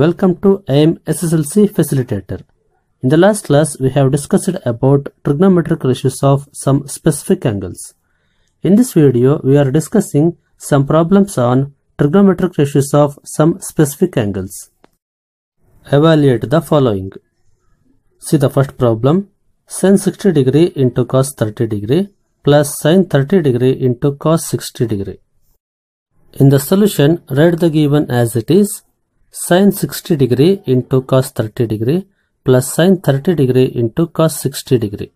Welcome to AIM SSLC Facilitator. In the last class, we have discussed about trigonometric ratios of some specific angles. In this video, we are discussing some problems on trigonometric ratios of some specific angles. Evaluate the following. See the first problem. Sin 60 degree into cos 30 degree plus sin 30 degree into cos 60 degree. In the solution, write the given as it is sine 60 degree into cos 30 degree plus sine 30 degree into cos 60 degree.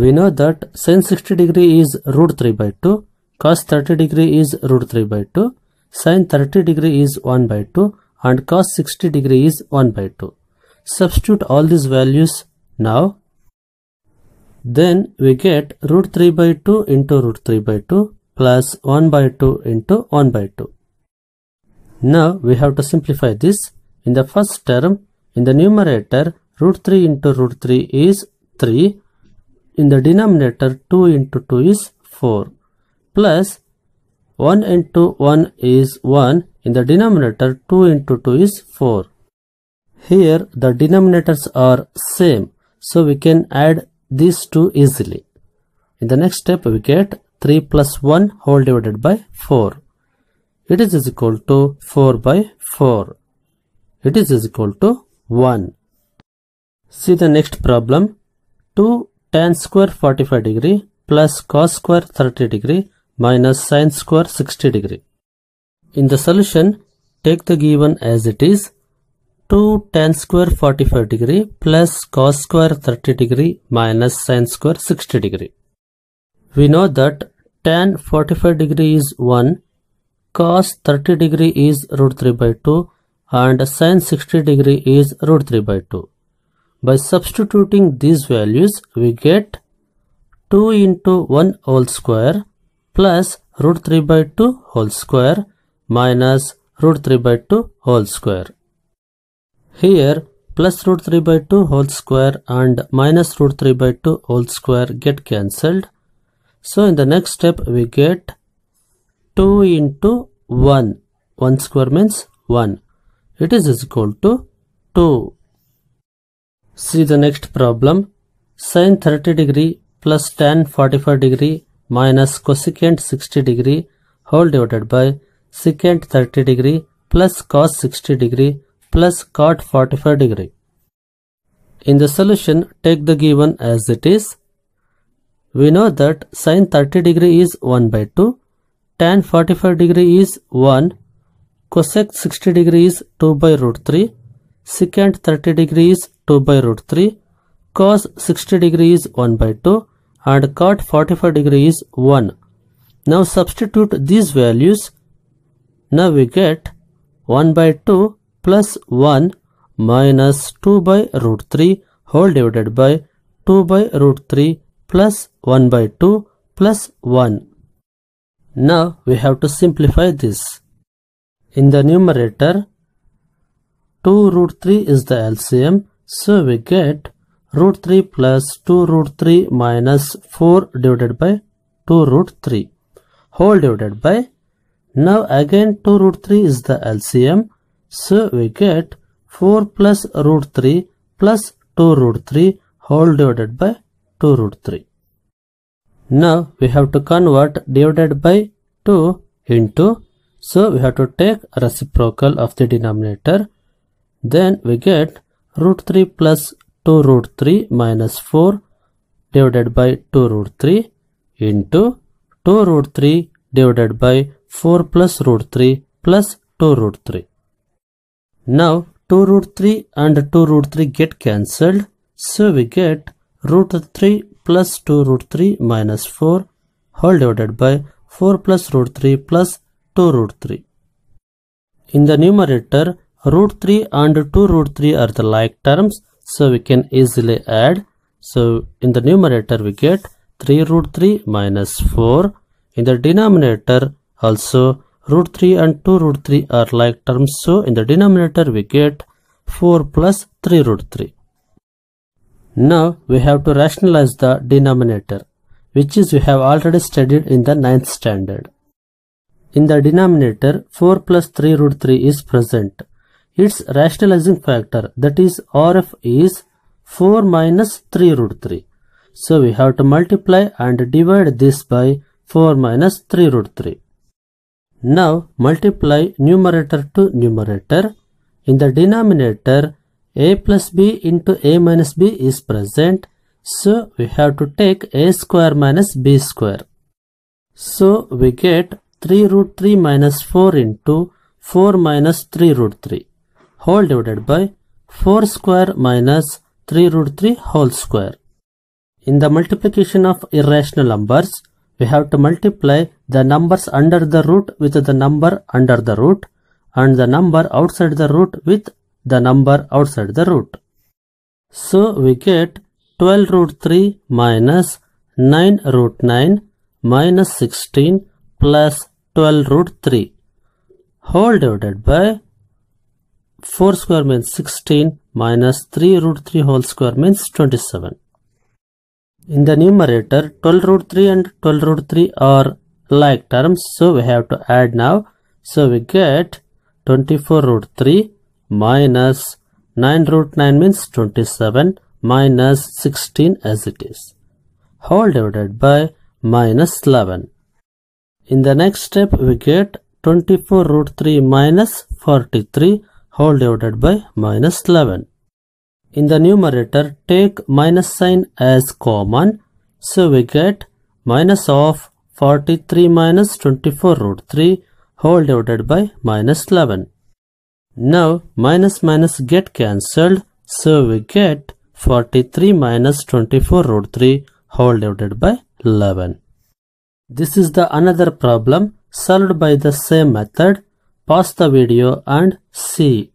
We know that sine 60 degree is root 3 by 2, cos 30 degree is root 3 by 2, sine 30 degree is 1 by 2 and cos 60 degree is 1 by 2. Substitute all these values now. Then we get root 3 by 2 into root 3 by 2 plus 1 by 2 into 1 by 2. Now we have to simplify this. In the first term, in the numerator, root 3 into root 3 is 3. In the denominator, 2 into 2 is 4. Plus 1 into 1 is 1. In the denominator, 2 into 2 is 4. Here, the denominators are same. So we can add these two easily. In the next step, we get 3 plus 1 whole divided by 4 it is equal to 4 by 4. It is equal to 1. See the next problem. 2 tan square 45 degree plus cos square 30 degree minus sine square 60 degree. In the solution, take the given as it is. 2 tan square 45 degree plus cos square 30 degree minus sine square 60 degree. We know that tan 45 degree is 1 cos 30 degree is root 3 by 2 and sin 60 degree is root 3 by 2. By substituting these values we get 2 into 1 whole square plus root 3 by 2 whole square minus root 3 by 2 whole square. Here plus root 3 by 2 whole square and minus root 3 by 2 whole square get cancelled. So in the next step we get 2 into 1. 1 square means 1. It is, equal to 2. See the next problem. Sine 30 degree plus tan 45 degree minus cosecant 60 degree whole divided by secant 30 degree plus cos 60 degree plus cot 45 degree. In the solution, take the given as it is. We know that sine 30 degree is 1 by 2 tan 45 degree is 1 cosec 60 degree is 2 by root 3 secant 30 degree is 2 by root 3 cos 60 degree is 1 by 2 and cot 45 degree is 1 now substitute these values now we get 1 by 2 plus 1 minus 2 by root 3 whole divided by 2 by root 3 plus 1 by 2 plus 1 now we have to simplify this. In the numerator, 2 root 3 is the LCM, so we get root 3 plus 2 root 3 minus 4 divided by 2 root 3 whole divided by now again 2 root 3 is the LCM so we get 4 plus root 3 plus 2 root 3 whole divided by 2 root 3 now we have to convert divided by 2 into so we have to take reciprocal of the denominator. Then we get root 3 plus 2 root 3 minus 4 divided by 2 root 3 into 2 root 3 divided by 4 plus root 3 plus 2 root 3. Now 2 root 3 and 2 root 3 get cancelled. So we get root 3 plus 2 root 3 minus 4 whole divided by 4 plus root 3 plus 2 root 3. In the numerator, root 3 and 2 root 3 are the like terms, so we can easily add. So in the numerator we get 3 root 3 minus 4. In the denominator also root 3 and 2 root 3 are like terms, so in the denominator we get 4 plus 3 root 3. Now we have to rationalize the denominator, which is we have already studied in the ninth standard. In the denominator, 4 plus 3 root 3 is present. Its rationalizing factor, that is RF is 4 minus 3 root 3. So we have to multiply and divide this by 4 minus 3 root 3. Now multiply numerator to numerator. In the denominator, a plus b into a minus b is present. So we have to take a square minus b square. So we get 3 root 3 minus 4 into 4 minus 3 root 3 whole divided by 4 square minus 3 root 3 whole square. In the multiplication of irrational numbers, we have to multiply the numbers under the root with the number under the root and the number outside the root with the number outside the root. So we get 12 root 3 minus 9 root 9 minus 16 plus 12 root 3 whole divided by 4 square means 16 minus 3 root 3 whole square means 27. In the numerator 12 root 3 and 12 root 3 are like terms so we have to add now so we get 24 root 3 minus 9 root 9 means 27 minus 16 as it is. Whole divided by minus 11. In the next step we get 24 root 3 minus 43 whole divided by minus 11. In the numerator take minus sign as common so we get minus of 43 minus 24 root 3 whole divided by minus 11. Now minus minus get cancelled. So we get 43 minus 24 root 3 whole divided by 11. This is the another problem solved by the same method. Pause the video and see.